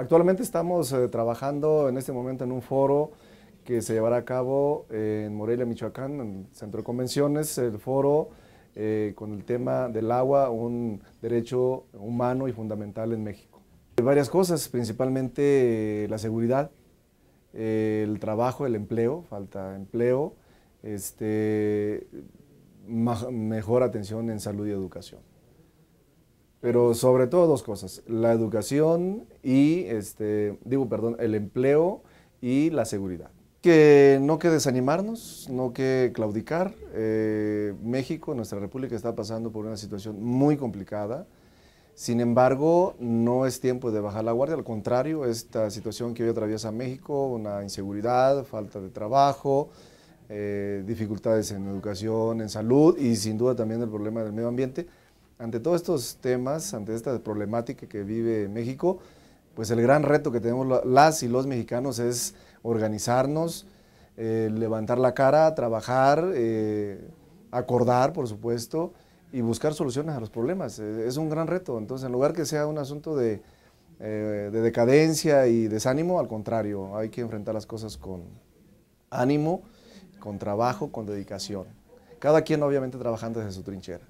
Actualmente estamos eh, trabajando en este momento en un foro que se llevará a cabo eh, en Morelia, Michoacán, en el Centro de Convenciones, el foro eh, con el tema del agua, un derecho humano y fundamental en México. Varias cosas, principalmente la seguridad, el trabajo, el empleo, falta de empleo, este, mejor atención en salud y educación. Pero sobre todo dos cosas, la educación y, este, digo, perdón, el empleo y la seguridad. Que no que desanimarnos, no que claudicar. Eh, México, nuestra república, está pasando por una situación muy complicada. Sin embargo, no es tiempo de bajar la guardia, al contrario, esta situación que hoy atraviesa México, una inseguridad, falta de trabajo, eh, dificultades en educación, en salud y sin duda también el problema del medio ambiente, ante todos estos temas, ante esta problemática que vive México, pues el gran reto que tenemos las y los mexicanos es organizarnos, eh, levantar la cara, trabajar, eh, acordar, por supuesto, y buscar soluciones a los problemas. Eh, es un gran reto. Entonces, en lugar que sea un asunto de, de decadencia y desánimo, al contrario, hay que enfrentar las cosas con ánimo, con trabajo, con dedicación. Cada quien obviamente trabajando desde su trinchera.